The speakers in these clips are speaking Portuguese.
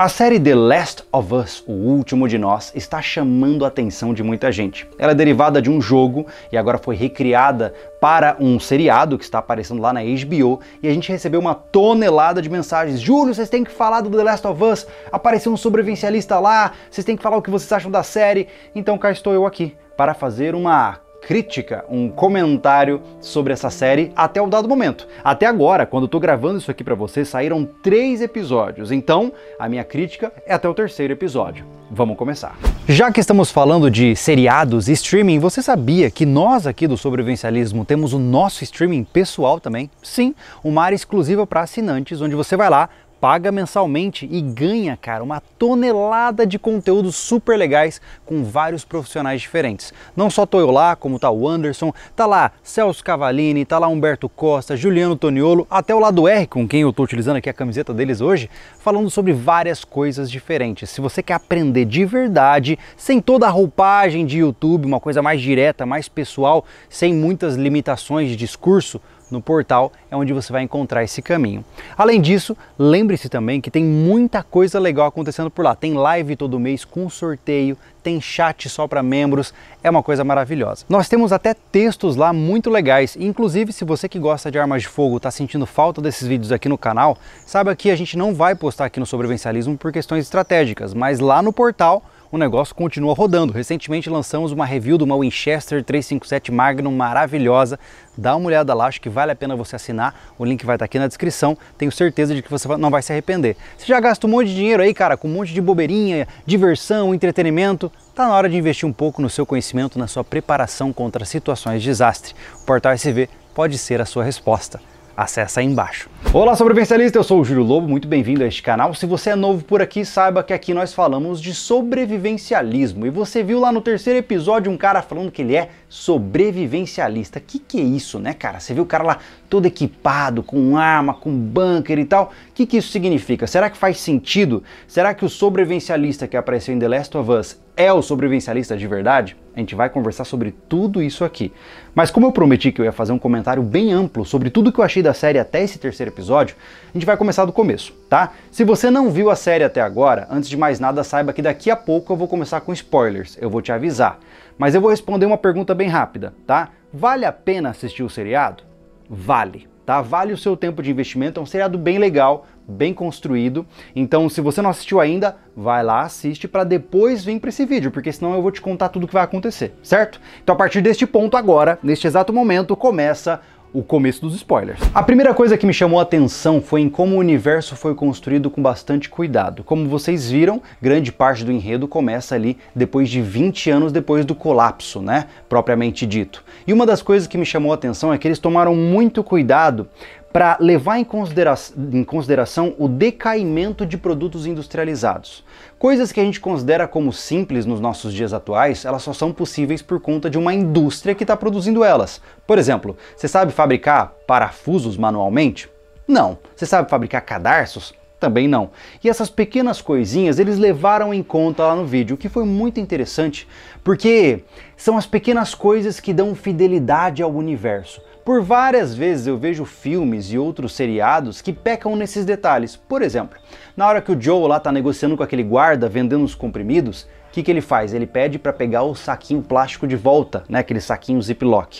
A série The Last of Us, O Último de Nós, está chamando a atenção de muita gente. Ela é derivada de um jogo e agora foi recriada para um seriado que está aparecendo lá na HBO e a gente recebeu uma tonelada de mensagens. Júlio, vocês têm que falar do The Last of Us, apareceu um sobrevivencialista lá, vocês têm que falar o que vocês acham da série. Então cá estou eu aqui para fazer uma crítica, um comentário sobre essa série até o dado momento. Até agora, quando eu tô gravando isso aqui para você, saíram três episódios, então a minha crítica é até o terceiro episódio. Vamos começar. Já que estamos falando de seriados e streaming, você sabia que nós aqui do Sobrevivencialismo temos o nosso streaming pessoal também? Sim, uma área exclusiva para assinantes, onde você vai lá paga mensalmente e ganha, cara, uma tonelada de conteúdos super legais com vários profissionais diferentes. Não só tô eu lá, como tá o Anderson, tá lá Celso Cavalini, tá lá Humberto Costa, Juliano Toniolo, até o lado R, com quem eu tô utilizando aqui a camiseta deles hoje, falando sobre várias coisas diferentes. Se você quer aprender de verdade, sem toda a roupagem de YouTube, uma coisa mais direta, mais pessoal, sem muitas limitações de discurso, no portal é onde você vai encontrar esse caminho. Além disso, lembre-se também que tem muita coisa legal acontecendo por lá. Tem live todo mês com sorteio, tem chat só para membros, é uma coisa maravilhosa. Nós temos até textos lá muito legais, inclusive se você que gosta de armas de fogo está sentindo falta desses vídeos aqui no canal, saiba que a gente não vai postar aqui no Sobrevivencialismo por questões estratégicas, mas lá no portal o negócio continua rodando. Recentemente lançamos uma review de uma Winchester 357 Magnum maravilhosa. Dá uma olhada lá, acho que vale a pena você assinar. O link vai estar aqui na descrição. Tenho certeza de que você não vai se arrepender. Você já gasta um monte de dinheiro aí, cara, com um monte de bobeirinha, diversão, entretenimento. Está na hora de investir um pouco no seu conhecimento, na sua preparação contra situações de desastre. O Portal SV pode ser a sua resposta. Acesse aí embaixo. Olá, sobrevivencialista! Eu sou o Júlio Lobo, muito bem-vindo a este canal. Se você é novo por aqui, saiba que aqui nós falamos de sobrevivencialismo. E você viu lá no terceiro episódio um cara falando que ele é sobrevivencialista. Que que é isso, né, cara? Você viu o cara lá todo equipado, com arma, com bunker e tal. Que que isso significa? Será que faz sentido? Será que o sobrevivencialista que apareceu em The Last of Us é o sobrevivencialista de verdade? A gente vai conversar sobre tudo isso aqui. Mas como eu prometi que eu ia fazer um comentário bem amplo sobre tudo que eu achei da série até esse terceiro episódio, a gente vai começar do começo, tá? Se você não viu a série até agora, antes de mais nada, saiba que daqui a pouco eu vou começar com spoilers, eu vou te avisar. Mas eu vou responder uma pergunta bem rápida, tá? Vale a pena assistir o seriado? Vale tá? Vale o seu tempo de investimento, é um seriado bem legal, bem construído. Então, se você não assistiu ainda, vai lá, assiste para depois vir para esse vídeo, porque senão eu vou te contar tudo o que vai acontecer, certo? Então, a partir deste ponto agora, neste exato momento, começa o começo dos spoilers. A primeira coisa que me chamou a atenção foi em como o universo foi construído com bastante cuidado. Como vocês viram, grande parte do enredo começa ali depois de 20 anos depois do colapso, né, propriamente dito. E uma das coisas que me chamou a atenção é que eles tomaram muito cuidado para levar em, considera em, consideração o decaimento de produtos industrializados. Coisas que a gente considera como simples nos nossos dias atuais, elas só são possíveis por conta de uma indústria que está produzindo elas. Por exemplo, você sabe fabricar parafusos manualmente? Não. Você sabe fabricar cadarços? Também não. E essas pequenas coisinhas eles levaram em conta lá no vídeo, o que foi muito interessante, porque são as pequenas coisas que dão fidelidade ao universo. Por várias vezes eu vejo filmes e outros seriados que pecam nesses detalhes. Por exemplo, na hora que o Joe lá tá negociando com aquele guarda vendendo os comprimidos, o que, que ele faz? Ele pede para pegar o saquinho plástico de volta, né? aquele saquinho Ziploc.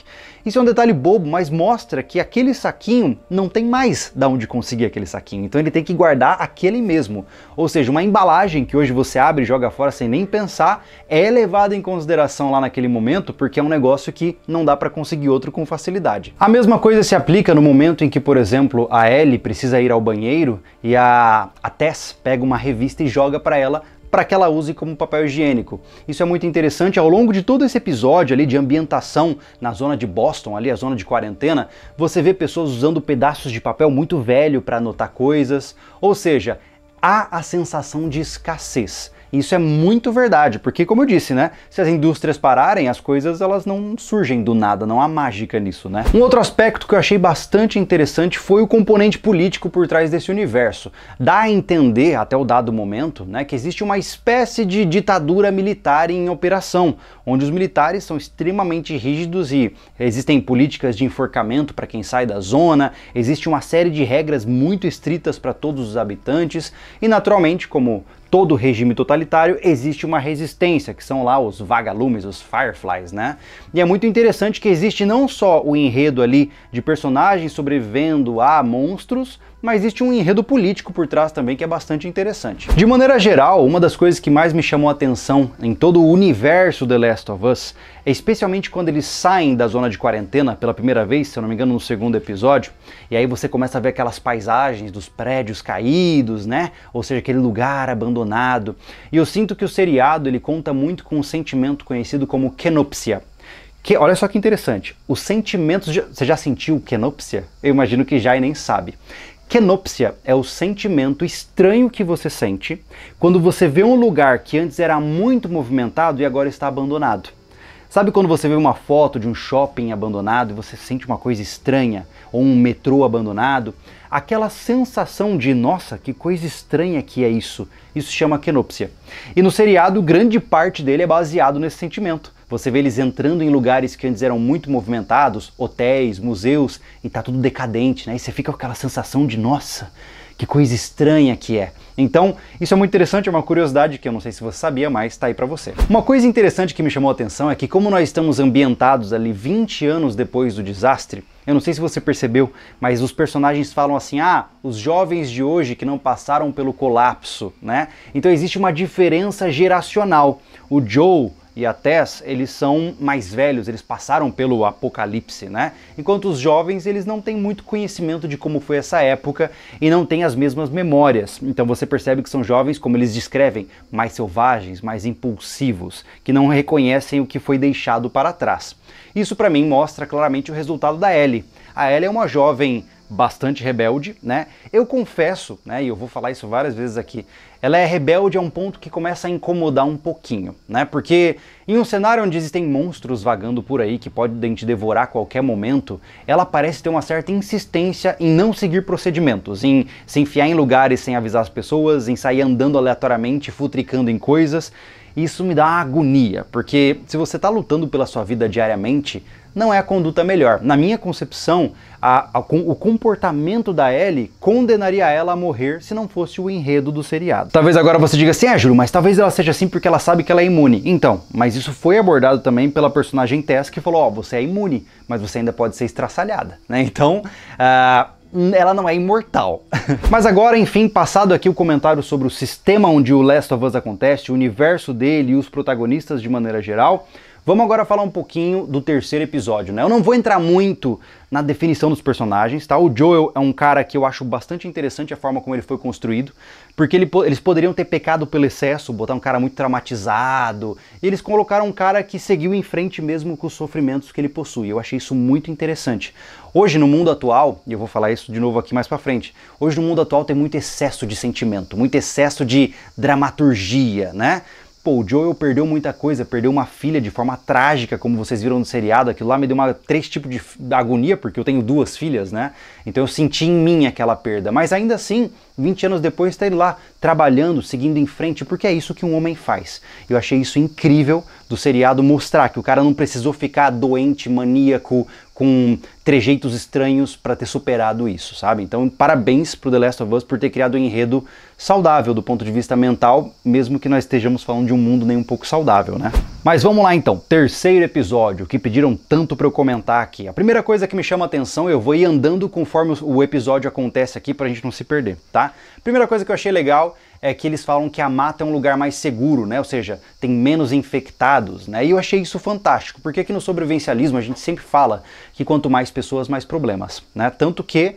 Isso é um detalhe bobo, mas mostra que aquele saquinho não tem mais da onde conseguir aquele saquinho, então ele tem que guardar aquele mesmo. Ou seja, uma embalagem que hoje você abre e joga fora sem nem pensar é levada em consideração lá naquele momento, porque é um negócio que não dá para conseguir outro com facilidade. A mesma coisa se aplica no momento em que, por exemplo, a Ellie precisa ir ao banheiro e a, a Tess pega uma revista e joga para ela para que ela use como papel higiênico. Isso é muito interessante. Ao longo de todo esse episódio ali de ambientação na zona de Boston, ali a zona de quarentena, você vê pessoas usando pedaços de papel muito velho para anotar coisas. Ou seja, há a sensação de escassez isso é muito verdade, porque como eu disse, né, se as indústrias pararem, as coisas elas não surgem do nada, não há mágica nisso, né? Um outro aspecto que eu achei bastante interessante foi o componente político por trás desse universo. Dá a entender até o dado momento, né, que existe uma espécie de ditadura militar em operação, onde os militares são extremamente rígidos e existem políticas de enforcamento para quem sai da zona, existe uma série de regras muito estritas para todos os habitantes e naturalmente, como todo regime totalitário existe uma resistência, que são lá os vagalumes, os fireflies, né? E é muito interessante que existe não só o enredo ali de personagens sobrevivendo a monstros, mas existe um enredo político por trás também que é bastante interessante. De maneira geral, uma das coisas que mais me chamou a atenção em todo o universo The Last of Us é especialmente quando eles saem da zona de quarentena pela primeira vez, se eu não me engano, no segundo episódio, e aí você começa a ver aquelas paisagens dos prédios caídos, né? Ou seja, aquele lugar abandonado. E eu sinto que o seriado ele conta muito com um sentimento conhecido como kenopsia, que, olha só que interessante, os sentimentos. De, você já sentiu kenopsia? Eu imagino que já e nem sabe. Kenopsia é o sentimento estranho que você sente quando você vê um lugar que antes era muito movimentado e agora está abandonado. Sabe quando você vê uma foto de um shopping abandonado e você sente uma coisa estranha, ou um metrô abandonado? Aquela sensação de, nossa, que coisa estranha que é isso. Isso chama kenopsia. E no seriado, grande parte dele é baseado nesse sentimento. Você vê eles entrando em lugares que antes eram muito movimentados, hotéis, museus, e tá tudo decadente, né? E você fica com aquela sensação de nossa, que coisa estranha que é. Então, isso é muito interessante, é uma curiosidade que eu não sei se você sabia, mas está aí para você. Uma coisa interessante que me chamou a atenção é que como nós estamos ambientados ali 20 anos depois do desastre, eu não sei se você percebeu, mas os personagens falam assim: "Ah, os jovens de hoje que não passaram pelo colapso", né? Então existe uma diferença geracional. O Joe e a Tess, eles são mais velhos, eles passaram pelo apocalipse, né? Enquanto os jovens, eles não têm muito conhecimento de como foi essa época e não têm as mesmas memórias. Então você percebe que são jovens, como eles descrevem, mais selvagens, mais impulsivos, que não reconhecem o que foi deixado para trás. Isso para mim mostra claramente o resultado da Ellie. A Ellie é uma jovem bastante rebelde, né? Eu confesso, né, e eu vou falar isso várias vezes aqui, ela é rebelde a um ponto que começa a incomodar um pouquinho, né? Porque em um cenário onde existem monstros vagando por aí que podem te devorar a qualquer momento, ela parece ter uma certa insistência em não seguir procedimentos, em se enfiar em lugares sem avisar as pessoas, em sair andando aleatoriamente, futricando em coisas. Isso me dá agonia, porque se você está lutando pela sua vida diariamente, não é a conduta melhor. Na minha concepção, a, a, o comportamento da Ellie condenaria ela a morrer se não fosse o enredo do seriado. Talvez agora você diga assim, é Júlio, mas talvez ela seja assim porque ela sabe que ela é imune. Então, mas isso foi abordado também pela personagem Tess que falou, ó, oh, você é imune, mas você ainda pode ser estraçalhada, né? Então, uh, ela não é imortal. Mas agora, enfim, passado aqui o comentário sobre o sistema onde o Last of Us acontece, o universo dele e os protagonistas de maneira geral, Vamos agora falar um pouquinho do terceiro episódio, né? Eu não vou entrar muito na definição dos personagens, tá? O Joel é um cara que eu acho bastante interessante a forma como ele foi construído, porque ele, eles poderiam ter pecado pelo excesso, botar um cara muito traumatizado, e eles colocaram um cara que seguiu em frente mesmo com os sofrimentos que ele possui. Eu achei isso muito interessante. Hoje, no mundo atual, e eu vou falar isso de novo aqui mais pra frente, hoje no mundo atual tem muito excesso de sentimento, muito excesso de dramaturgia, né? Pô, o Joel perdeu muita coisa, perdeu uma filha de forma trágica, como vocês viram no seriado. Aquilo lá me deu uma, três tipos de agonia, porque eu tenho duas filhas, né? Então eu senti em mim aquela perda. Mas ainda assim, 20 anos depois, está ele lá, trabalhando, seguindo em frente, porque é isso que um homem faz. Eu achei isso incrível do seriado mostrar que o cara não precisou ficar doente, maníaco, com trejeitos estranhos para ter superado isso, sabe? Então, parabéns pro The Last of Us por ter criado um enredo saudável do ponto de vista mental, mesmo que nós estejamos falando de um mundo nem um pouco saudável, né? Mas vamos lá então, terceiro episódio que pediram tanto para eu comentar aqui. A primeira coisa que me chama atenção, eu vou ir andando conforme o episódio acontece aqui pra gente não se perder, tá? Primeira coisa que eu achei legal é que eles falam que a mata é um lugar mais seguro, né? Ou seja, tem menos infectados, né? E eu achei isso fantástico, porque aqui no sobrevivencialismo a gente sempre fala que quanto mais pessoas, mais problemas, né? Tanto que uh,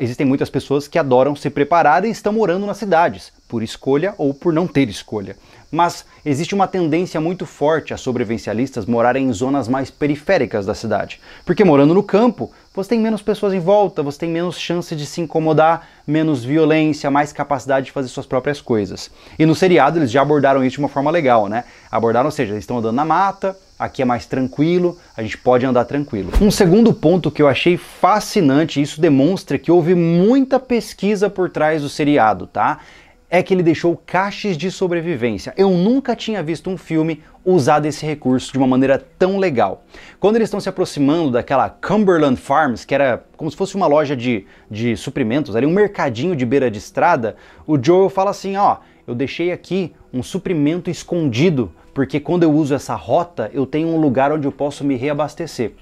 existem muitas pessoas que adoram se preparar e estão morando nas cidades, por escolha ou por não ter escolha mas existe uma tendência muito forte a sobrevivencialistas morarem em zonas mais periféricas da cidade. Porque morando no campo, você tem menos pessoas em volta, você tem menos chance de se incomodar, menos violência, mais capacidade de fazer suas próprias coisas. E no seriado eles já abordaram isso de uma forma legal, né? Abordaram, ou seja, eles estão andando na mata, aqui é mais tranquilo, a gente pode andar tranquilo. Um segundo ponto que eu achei fascinante, isso demonstra que houve muita pesquisa por trás do seriado, tá? é que ele deixou caixas de sobrevivência. Eu nunca tinha visto um filme usar esse recurso de uma maneira tão legal. Quando eles estão se aproximando daquela Cumberland Farms, que era como se fosse uma loja de, de suprimentos, ali um mercadinho de beira de estrada, o Joel fala assim, ó, eu deixei aqui um suprimento escondido porque quando eu uso essa rota, eu tenho um lugar onde eu posso me reabastecer.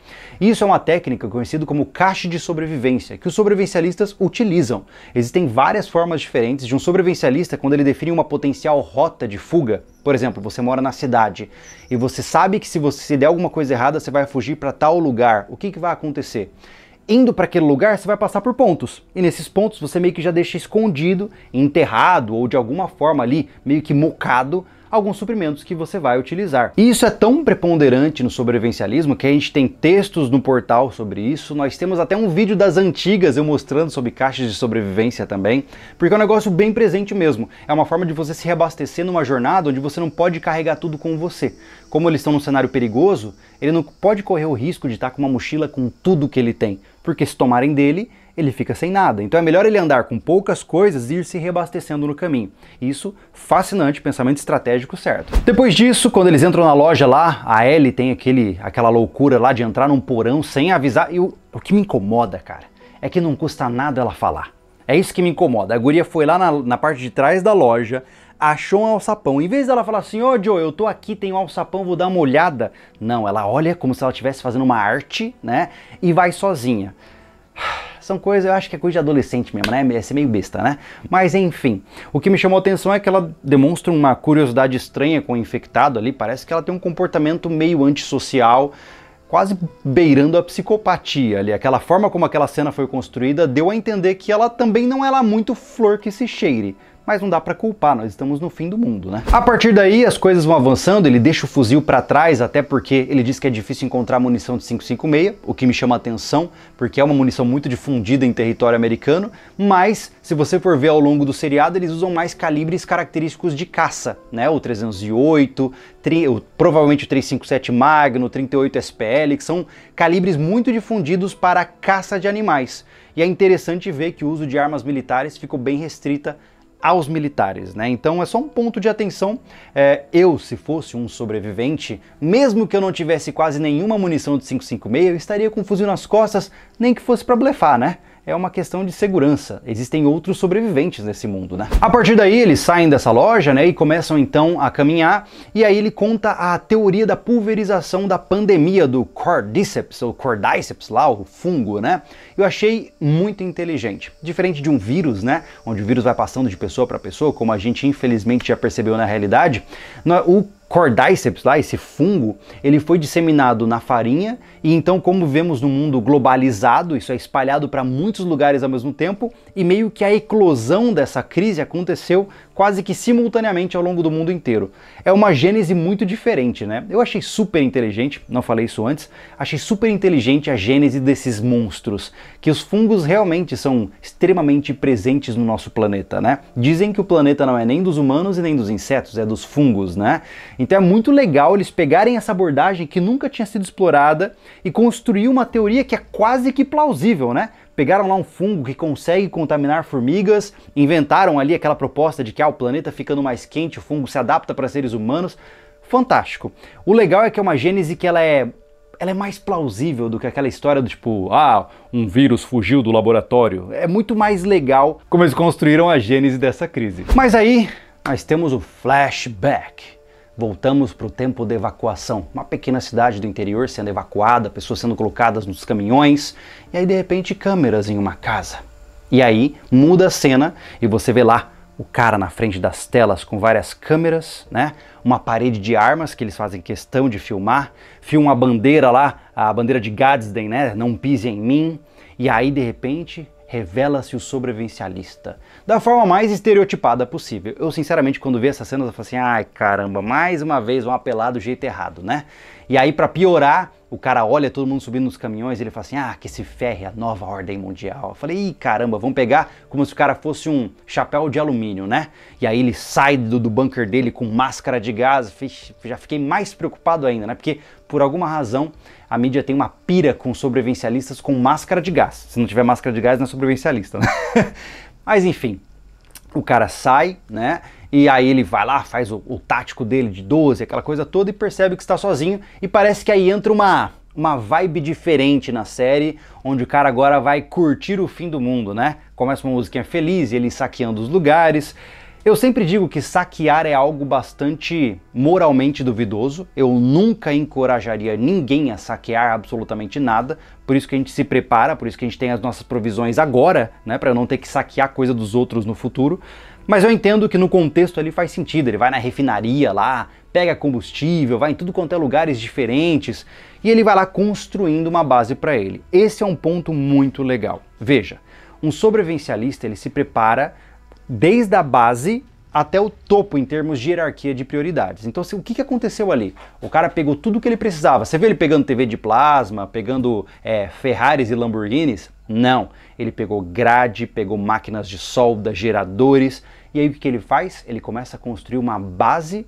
Isso é uma técnica conhecida como caixa de sobrevivência, que os sobrevivencialistas utilizam. Existem várias formas diferentes de um sobrevivencialista quando ele define uma potencial rota de fuga. Por exemplo, você mora na cidade e você sabe que se você se der alguma coisa errada, você vai fugir para tal lugar. O que, que vai acontecer? indo para aquele lugar, você vai passar por pontos. E nesses pontos você meio que já deixa escondido, enterrado ou de alguma forma ali, meio que mocado, alguns suprimentos que você vai utilizar. E isso é tão preponderante no sobrevivencialismo que a gente tem textos no portal sobre isso, nós temos até um vídeo das antigas eu mostrando sobre caixas de sobrevivência também, porque é um negócio bem presente mesmo. É uma forma de você se reabastecer numa jornada onde você não pode carregar tudo com você. Como eles estão num cenário perigoso, ele não pode correr o risco de estar com uma mochila com tudo que ele tem, porque se tomarem dele, ele fica sem nada. Então é melhor ele andar com poucas coisas e ir se reabastecendo no caminho. Isso, fascinante, pensamento estratégico certo. Depois disso, quando eles entram na loja lá, a Ellie tem aquele, aquela loucura lá de entrar num porão sem avisar. E o, o que me incomoda, cara, é que não custa nada ela falar. É isso que me incomoda. A guria foi lá na, na parte de trás da loja, achou um alçapão. Em vez dela falar assim, ô oh, Joe, eu tô aqui, tem um alçapão, vou dar uma olhada. Não, ela olha como se ela estivesse fazendo uma arte, né? E vai sozinha. São coisas, eu acho que é coisa de adolescente mesmo, né? É ser meio besta, né? Mas enfim, o que me chamou a atenção é que ela demonstra uma curiosidade estranha com o infectado ali, parece que ela tem um comportamento meio antissocial, quase beirando a psicopatia ali. Aquela forma como aquela cena foi construída deu a entender que ela também não era muito flor que se cheire mas não dá para culpar, nós estamos no fim do mundo, né? A partir daí as coisas vão avançando, ele deixa o fuzil para trás, até porque ele diz que é difícil encontrar munição de 556, o que me chama atenção, porque é uma munição muito difundida em território americano, mas se você for ver ao longo do seriado, eles usam mais calibres característicos de caça, né? O 308, tri, o, provavelmente o 357 Magno, 38 SPL, que são calibres muito difundidos para caça de animais. E é interessante ver que o uso de armas militares ficou bem restrita aos militares, né? Então é só um ponto de atenção. É, eu, se fosse um sobrevivente, mesmo que eu não tivesse quase nenhuma munição de 5.56, eu estaria com um fuzil nas costas, nem que fosse para blefar, né? é uma questão de segurança. Existem outros sobreviventes nesse mundo, né? A partir daí, eles saem dessa loja, né, e começam então a caminhar, e aí ele conta a teoria da pulverização da pandemia do Cordyceps, ou Cordyceps lá, o fungo, né? Eu achei muito inteligente. Diferente de um vírus, né, onde o vírus vai passando de pessoa para pessoa, como a gente infelizmente já percebeu na realidade, né, o Cordyceps lá, esse fungo, ele foi disseminado na farinha e então, como vemos no mundo globalizado, isso é espalhado para muitos lugares ao mesmo tempo e meio que a eclosão dessa crise aconteceu quase que simultaneamente ao longo do mundo inteiro. É uma gênese muito diferente, né? Eu achei super inteligente, não falei isso antes, achei super inteligente a gênese desses monstros, que os fungos realmente são extremamente presentes no nosso planeta, né? Dizem que o planeta não é nem dos humanos e nem dos insetos, é dos fungos, né? Então é muito legal eles pegarem essa abordagem que nunca tinha sido explorada e construir uma teoria que é quase que plausível, né? Pegaram lá um fungo que consegue contaminar formigas, inventaram ali aquela proposta de que ah, o planeta ficando mais quente, o fungo se adapta para seres humanos. Fantástico. O legal é que é uma gênese que ela é ela é mais plausível do que aquela história do tipo, ah, um vírus fugiu do laboratório. É muito mais legal como eles construíram a gênese dessa crise. Mas aí nós temos o flashback. Voltamos para o tempo da evacuação. Uma pequena cidade do interior sendo evacuada, pessoas sendo colocadas nos caminhões, e aí de repente câmeras em uma casa. E aí muda a cena e você vê lá o cara na frente das telas com várias câmeras, né? Uma parede de armas que eles fazem questão de filmar, filma a bandeira lá, a bandeira de Gadsden, né? Não pise em mim. E aí de repente revela-se o sobrevivencialista. Da forma mais estereotipada possível. Eu, sinceramente, quando vi essas cenas, eu falei assim: ai caramba, mais uma vez vão apelar do jeito errado, né? E aí, para piorar, o cara olha todo mundo subindo nos caminhões e ele fala assim: ah, que se ferre a nova ordem mundial. Eu falei: ih, caramba, vamos pegar como se o cara fosse um chapéu de alumínio, né? E aí ele sai do, do bunker dele com máscara de gás. já fiquei mais preocupado ainda, né? Porque por alguma razão a mídia tem uma pira com sobrevivencialistas com máscara de gás. Se não tiver máscara de gás, não é sobrevivencialista, né? Mas enfim, o cara sai, né? e aí ele vai lá, faz o, o tático dele de 12, aquela coisa toda, e percebe que está sozinho, e parece que aí entra uma uma vibe diferente na série, onde o cara agora vai curtir o fim do mundo, né? Começa uma musiquinha feliz, ele saqueando os lugares. Eu sempre digo que saquear é algo bastante moralmente duvidoso. Eu nunca encorajaria ninguém a saquear absolutamente nada. Por isso que a gente se prepara, por isso que a gente tem as nossas provisões agora, né, para não ter que saquear coisa dos outros no futuro. Mas eu entendo que no contexto ali faz sentido, ele vai na refinaria lá, pega combustível, vai em tudo quanto é lugares diferentes e ele vai lá construindo uma base para ele. Esse é um ponto muito legal. Veja, um sobrevivencialista ele se prepara desde a base até o topo em termos de hierarquia de prioridades. Então, o que aconteceu ali? O cara pegou tudo que ele precisava. Você vê ele pegando TV de plasma, pegando é, Ferraris e Lamborghinis? Não. Ele pegou grade, pegou máquinas de solda, geradores, e aí o que ele faz? Ele começa a construir uma base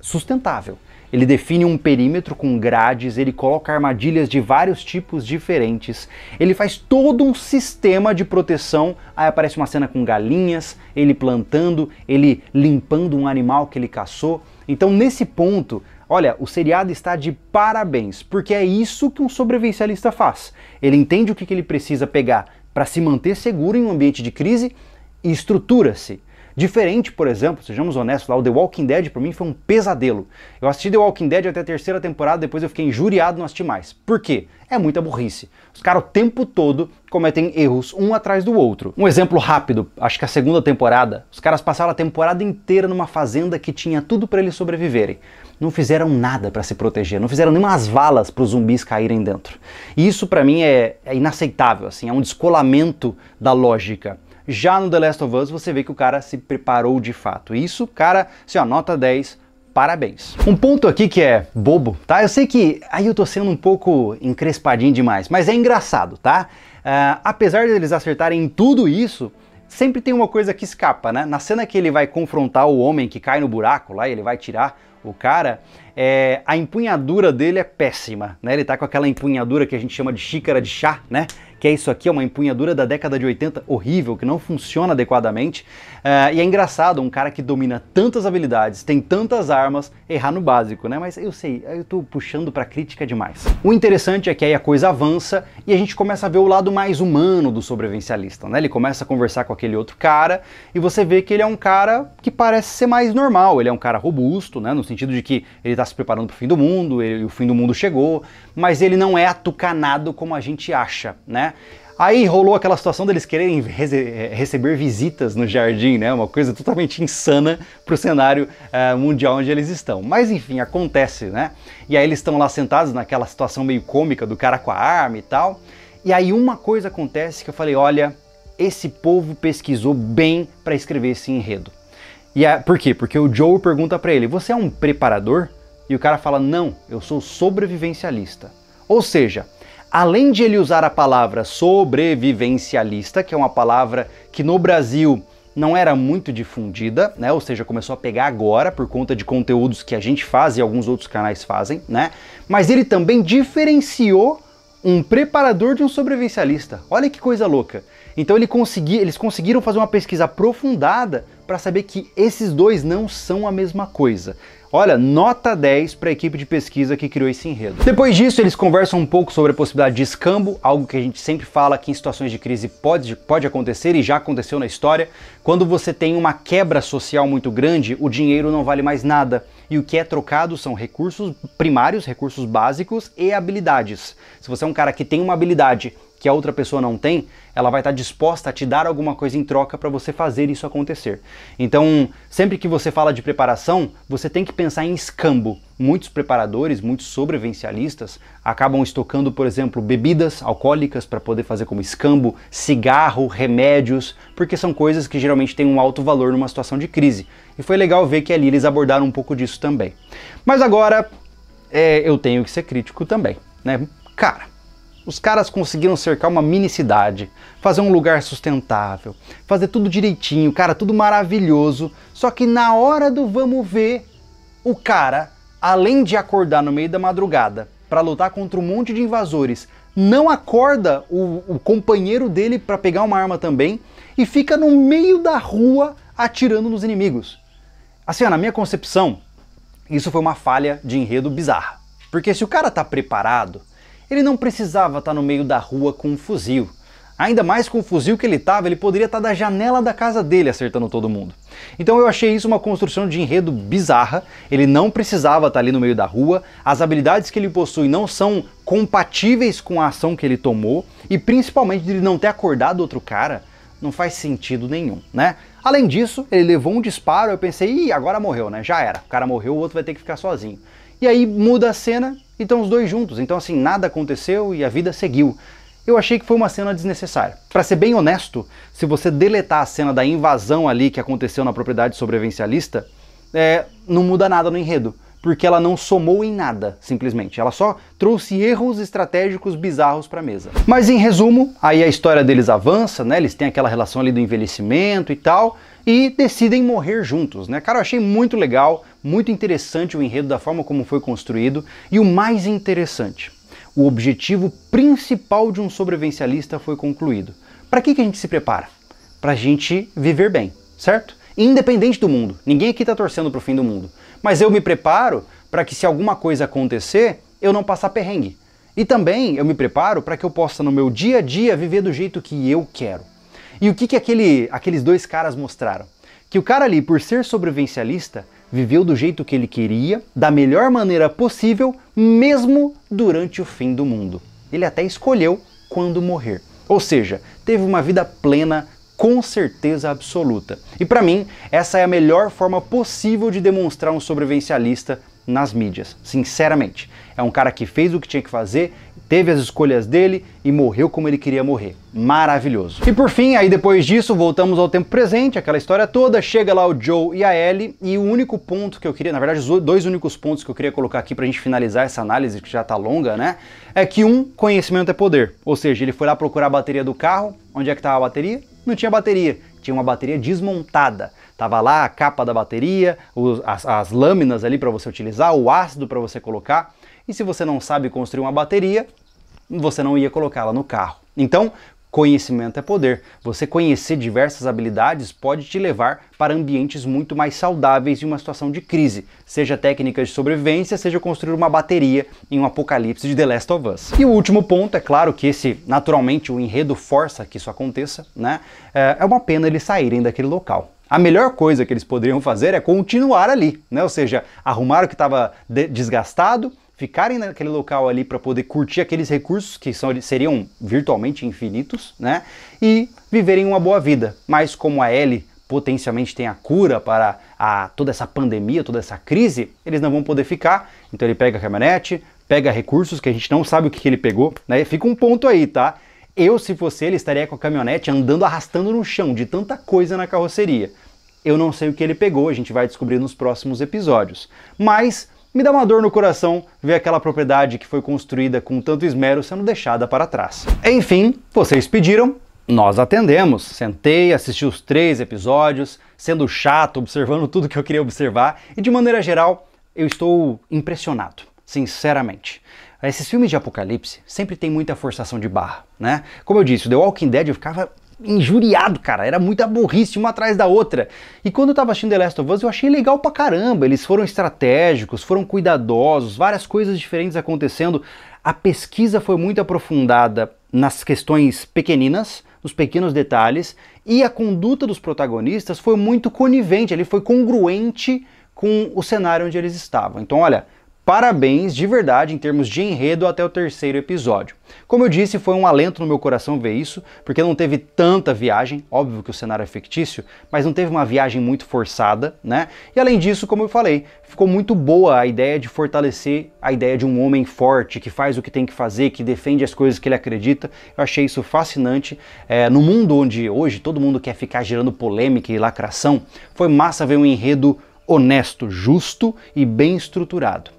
sustentável. Ele define um perímetro com grades, ele coloca armadilhas de vários tipos diferentes, ele faz todo um sistema de proteção. Aí aparece uma cena com galinhas, ele plantando, ele limpando um animal que ele caçou. Então, nesse ponto, olha, o seriado está de parabéns, porque é isso que um sobrevivencialista faz. Ele entende o que ele precisa pegar para se manter seguro em um ambiente de crise e estrutura-se Diferente, por exemplo, sejamos honestos lá, o The Walking Dead para mim foi um pesadelo. Eu assisti The Walking Dead até a terceira temporada, depois eu fiquei injuriado, não assisti mais. Por quê? É muita burrice. Os caras o tempo todo cometem erros um atrás do outro. Um exemplo rápido, acho que a segunda temporada, os caras passaram a temporada inteira numa fazenda que tinha tudo para eles sobreviverem. Não fizeram nada para se proteger, não fizeram nenhumas valas para os zumbis caírem dentro. E isso para mim é, é inaceitável, assim, é um descolamento da lógica. Já no The Last of Us você vê que o cara se preparou de fato. Isso, cara, se assim, nota 10, parabéns. Um ponto aqui que é bobo, tá? Eu sei que aí eu tô sendo um pouco encrespadinho demais, mas é engraçado, tá? Uh, apesar de eles acertarem tudo isso, sempre tem uma coisa que escapa, né? Na cena que ele vai confrontar o homem que cai no buraco lá, e ele vai tirar o cara, é, a empunhadura dele é péssima, né? Ele tá com aquela empunhadura que a gente chama de xícara de chá, né? que é isso aqui, é uma empunhadura da década de 80 horrível, que não funciona adequadamente. Uh, e é engraçado um cara que domina tantas habilidades, tem tantas armas, errar no básico, né? Mas eu sei, eu tô puxando pra crítica demais. O interessante é que aí a coisa avança e a gente começa a ver o lado mais humano do sobrevivencialista, né? Ele começa a conversar com aquele outro cara e você vê que ele é um cara que parece ser mais normal, ele é um cara robusto, né? No sentido de que ele tá se preparando pro fim do mundo, ele, o fim do mundo chegou, mas ele não é atucanado como a gente acha, né? Né? Aí rolou aquela situação deles quererem eh, receber visitas no jardim, né? Uma coisa totalmente insana para o cenário uh, mundial onde eles estão. Mas enfim, acontece, né? E aí eles estão lá sentados naquela situação meio cômica do cara com a arma e tal. E aí uma coisa acontece que eu falei, olha, esse povo pesquisou bem para escrever esse enredo. E a, por quê? Porque o Joe pergunta para ele, você é um preparador? E o cara fala, não, eu sou sobrevivencialista. Ou seja, além de ele usar a palavra sobrevivencialista, que é uma palavra que no Brasil não era muito difundida, né? Ou seja, começou a pegar agora por conta de conteúdos que a gente faz e alguns outros canais fazem, né? Mas ele também diferenciou um preparador de um sobrevivencialista. Olha que coisa louca. Então ele consegui, eles conseguiram fazer uma pesquisa aprofundada para saber que esses dois não são a mesma coisa. Olha, nota 10 para a equipe de pesquisa que criou esse enredo. Depois disso, eles conversam um pouco sobre a possibilidade de escambo, algo que a gente sempre fala que em situações de crise pode, pode acontecer e já aconteceu na história. Quando você tem uma quebra social muito grande, o dinheiro não vale mais nada. E o que é trocado são recursos primários, recursos básicos e habilidades. Se você é um cara que tem uma habilidade que a outra pessoa não tem, ela vai estar tá disposta a te dar alguma coisa em troca para você fazer isso acontecer. Então, sempre que você fala de preparação, você tem que pensar em escambo. Muitos preparadores, muitos sobrevivencialistas acabam estocando, por exemplo, bebidas alcoólicas para poder fazer como escambo, cigarro, remédios, porque são coisas que geralmente têm um alto valor numa situação de crise. E foi legal ver que ali eles abordaram um pouco disso também. Mas agora, é, eu tenho que ser crítico também, né? Cara, os caras conseguiram cercar uma mini cidade, fazer um lugar sustentável, fazer tudo direitinho, cara, tudo maravilhoso. Só que na hora do vamos ver, o cara, além de acordar no meio da madrugada para lutar contra um monte de invasores, não acorda o, o companheiro dele para pegar uma arma também e fica no meio da rua atirando nos inimigos. Assim, ó, na minha concepção, isso foi uma falha de enredo bizarra. Porque se o cara tá preparado, ele não precisava estar tá no meio da rua com um fuzil. Ainda mais com o fuzil que ele estava, ele poderia estar tá da janela da casa dele acertando todo mundo. Então eu achei isso uma construção de enredo bizarra. Ele não precisava estar tá ali no meio da rua, as habilidades que ele possui não são compatíveis com a ação que ele tomou, e principalmente de ele não ter acordado outro cara, não faz sentido nenhum, né? Além disso, ele levou um disparo, eu pensei, ih, agora morreu, né? Já era. O cara morreu, o outro vai ter que ficar sozinho. E aí muda a cena, e estão os dois juntos. Então, assim, nada aconteceu e a vida seguiu. Eu achei que foi uma cena desnecessária. Para ser bem honesto, se você deletar a cena da invasão ali que aconteceu na propriedade sobrevivencialista, é, não muda nada no enredo porque ela não somou em nada, simplesmente. Ela só trouxe erros estratégicos bizarros para a mesa. Mas em resumo, aí a história deles avança, né? Eles têm aquela relação ali do envelhecimento e tal, e decidem morrer juntos, né? Cara, eu achei muito legal, muito interessante o enredo da forma como foi construído, e o mais interessante, o objetivo principal de um sobrevivencialista foi concluído. Para que, que a gente se prepara? Para a gente viver bem, certo? Independente do mundo. Ninguém aqui está torcendo para o fim do mundo. Mas eu me preparo para que se alguma coisa acontecer, eu não passar perrengue. E também eu me preparo para que eu possa no meu dia a dia viver do jeito que eu quero. E o que, que aquele, aqueles dois caras mostraram? Que o cara ali, por ser sobrevivencialista, viveu do jeito que ele queria, da melhor maneira possível, mesmo durante o fim do mundo. Ele até escolheu quando morrer. Ou seja, teve uma vida plena, com certeza absoluta. E para mim, essa é a melhor forma possível de demonstrar um sobrevivencialista nas mídias, sinceramente. É um cara que fez o que tinha que fazer, teve as escolhas dele e morreu como ele queria morrer. Maravilhoso. E por fim, aí depois disso, voltamos ao tempo presente, aquela história toda, chega lá o Joe e a Ellie, e o único ponto que eu queria, na verdade, os dois únicos pontos que eu queria colocar aqui pra gente finalizar essa análise, que já tá longa, né, é que um, conhecimento é poder, ou seja, ele foi lá procurar a bateria do carro, onde é que tá a bateria? não tinha bateria, tinha uma bateria desmontada. Tava lá a capa da bateria, os, as, as lâminas ali para você utilizar, o ácido para você colocar. E se você não sabe construir uma bateria, você não ia colocá-la no carro. Então, Conhecimento é poder. Você conhecer diversas habilidades pode te levar para ambientes muito mais saudáveis em uma situação de crise, seja técnicas de sobrevivência, seja construir uma bateria em um apocalipse de The Last of Us. E o último ponto, é claro que esse, naturalmente, o enredo força que isso aconteça, né? É, é uma pena eles saírem daquele local. A melhor coisa que eles poderiam fazer é continuar ali, né? Ou seja, arrumar o que estava desgastado, ficarem naquele local ali para poder curtir aqueles recursos que são, seriam virtualmente infinitos, né? E viverem uma boa vida. Mas como a Ellie potencialmente tem a cura para a, toda essa pandemia, toda essa crise, eles não vão poder ficar. Então ele pega a caminhonete, pega recursos que a gente não sabe o que, que ele pegou, né? Fica um ponto aí, tá? Eu, se fosse ele, estaria com a caminhonete andando arrastando no chão de tanta coisa na carroceria. Eu não sei o que ele pegou, a gente vai descobrir nos próximos episódios. Mas me dá uma dor no coração ver aquela propriedade que foi construída com tanto esmero sendo deixada para trás. Enfim, vocês pediram, nós atendemos. Sentei, assisti os três episódios, sendo chato, observando tudo que eu queria observar e, de maneira geral, eu estou impressionado, sinceramente. Esses filmes de apocalipse sempre tem muita forçação de barra, né? Como eu disse, The Walking Dead eu ficava injuriado, cara. Era muita burrice uma atrás da outra. E quando eu tava assistindo The Last of Us, eu achei legal pra caramba. Eles foram estratégicos, foram cuidadosos, várias coisas diferentes acontecendo. A pesquisa foi muito aprofundada nas questões pequeninas, nos pequenos detalhes, e a conduta dos protagonistas foi muito conivente, ele foi congruente com o cenário onde eles estavam. Então, olha, Parabéns de verdade em termos de enredo até o terceiro episódio. Como eu disse, foi um alento no meu coração ver isso, porque não teve tanta viagem, óbvio que o cenário é fictício, mas não teve uma viagem muito forçada, né? E além disso, como eu falei, ficou muito boa a ideia de fortalecer a ideia de um homem forte, que faz o que tem que fazer, que defende as coisas que ele acredita. Eu achei isso fascinante. É, no mundo onde hoje todo mundo quer ficar gerando polêmica e lacração, foi massa ver um enredo honesto, justo e bem estruturado.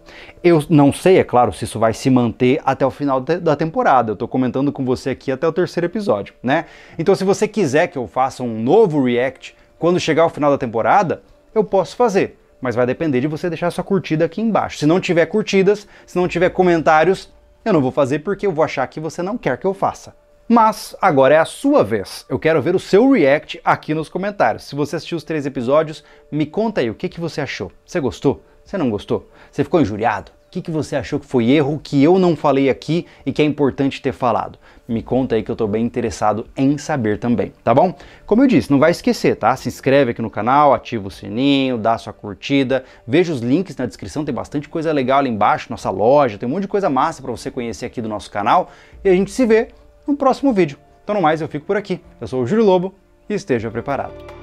Eu não sei, é claro, se isso vai se manter até o final da temporada. Eu tô comentando com você aqui até o terceiro episódio, né? Então, se você quiser que eu faça um novo react quando chegar ao final da temporada, eu posso fazer. Mas vai depender de você deixar sua curtida aqui embaixo. Se não tiver curtidas, se não tiver comentários, eu não vou fazer porque eu vou achar que você não quer que eu faça. Mas agora é a sua vez. Eu quero ver o seu react aqui nos comentários. Se você assistiu os três episódios, me conta aí o que, que você achou. Você gostou? Você não gostou? Você ficou injuriado? O que, que você achou que foi erro que eu não falei aqui e que é importante ter falado? Me conta aí que eu tô bem interessado em saber também, tá bom? Como eu disse, não vai esquecer, tá? Se inscreve aqui no canal, ativa o sininho, dá sua curtida, veja os links na descrição, tem bastante coisa legal ali embaixo, nossa loja, tem um monte de coisa massa para você conhecer aqui do nosso canal e a gente se vê no próximo vídeo. Então, no mais, eu fico por aqui. Eu sou o Júlio Lobo e esteja preparado.